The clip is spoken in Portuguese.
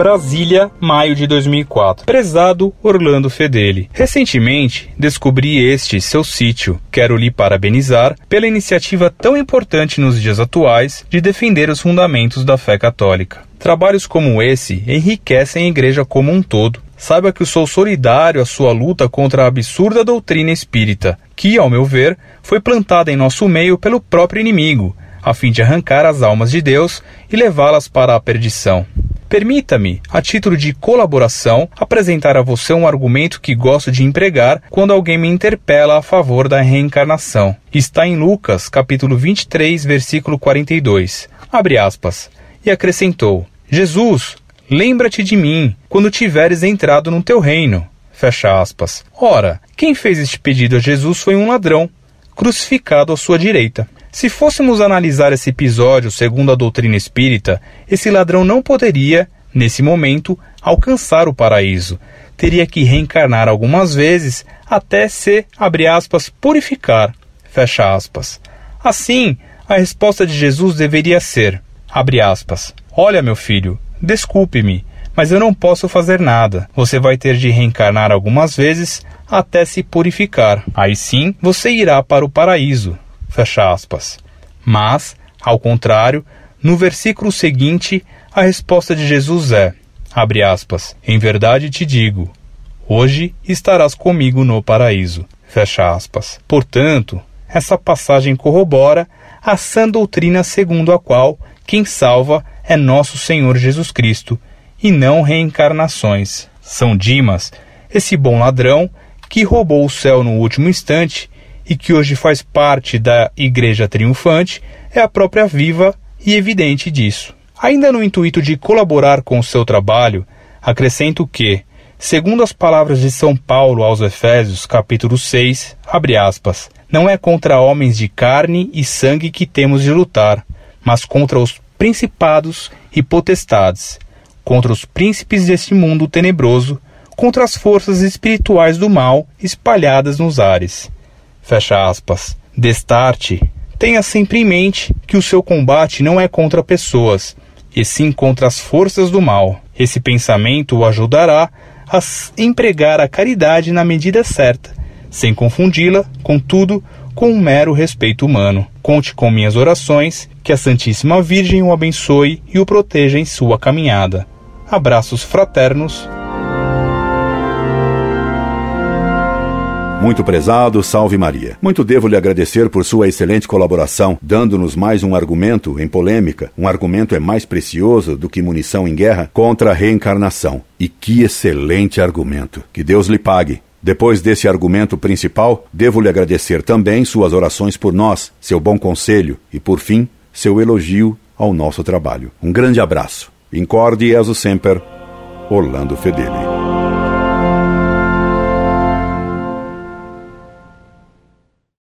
Brasília, maio de 2004. Prezado Orlando Fedeli. Recentemente, descobri este seu sítio. Quero lhe parabenizar pela iniciativa tão importante nos dias atuais de defender os fundamentos da fé católica. Trabalhos como esse enriquecem a igreja como um todo. Saiba que eu sou solidário à sua luta contra a absurda doutrina espírita, que, ao meu ver, foi plantada em nosso meio pelo próprio inimigo, a fim de arrancar as almas de Deus e levá-las para a perdição. Permita-me, a título de colaboração, apresentar a você um argumento que gosto de empregar quando alguém me interpela a favor da reencarnação. Está em Lucas, capítulo 23, versículo 42. Abre aspas. E acrescentou: Jesus, lembra-te de mim quando tiveres entrado no teu reino. Fecha aspas. Ora, quem fez este pedido a Jesus foi um ladrão, crucificado à sua direita. Se fôssemos analisar esse episódio segundo a doutrina espírita, esse ladrão não poderia, nesse momento, alcançar o paraíso. Teria que reencarnar algumas vezes até se, abre aspas, purificar, fecha aspas. Assim, a resposta de Jesus deveria ser, abre aspas, olha meu filho, desculpe-me, mas eu não posso fazer nada. Você vai ter de reencarnar algumas vezes até se purificar. Aí sim, você irá para o paraíso. Fecha aspas. Mas, ao contrário, no versículo seguinte, a resposta de Jesus é: abre aspas, em verdade te digo, hoje estarás comigo no paraíso. Fecha aspas. Portanto, essa passagem corrobora a sã doutrina segundo a qual quem salva é nosso Senhor Jesus Cristo e não reencarnações. São Dimas, esse bom ladrão que roubou o céu no último instante e que hoje faz parte da Igreja Triunfante é a própria viva e evidente disso. Ainda no intuito de colaborar com o seu trabalho, acrescento que, segundo as palavras de São Paulo aos Efésios, capítulo 6, abre aspas, não é contra homens de carne e sangue que temos de lutar, mas contra os principados e potestades, contra os príncipes deste mundo tenebroso, contra as forças espirituais do mal espalhadas nos ares fecha aspas. Destarte, tenha sempre em mente que o seu combate não é contra pessoas, e sim contra as forças do mal. Esse pensamento o ajudará a empregar a caridade na medida certa, sem confundi-la, contudo, com um mero respeito humano. Conte com minhas orações, que a Santíssima Virgem o abençoe e o proteja em sua caminhada. Abraços fraternos Muito prezado, salve Maria. Muito devo lhe agradecer por sua excelente colaboração, dando-nos mais um argumento em polêmica. Um argumento é mais precioso do que munição em guerra contra a reencarnação. E que excelente argumento. Que Deus lhe pague. Depois desse argumento principal, devo lhe agradecer também suas orações por nós, seu bom conselho e, por fim, seu elogio ao nosso trabalho. Um grande abraço. Incorde e sempre, Orlando Fedeli.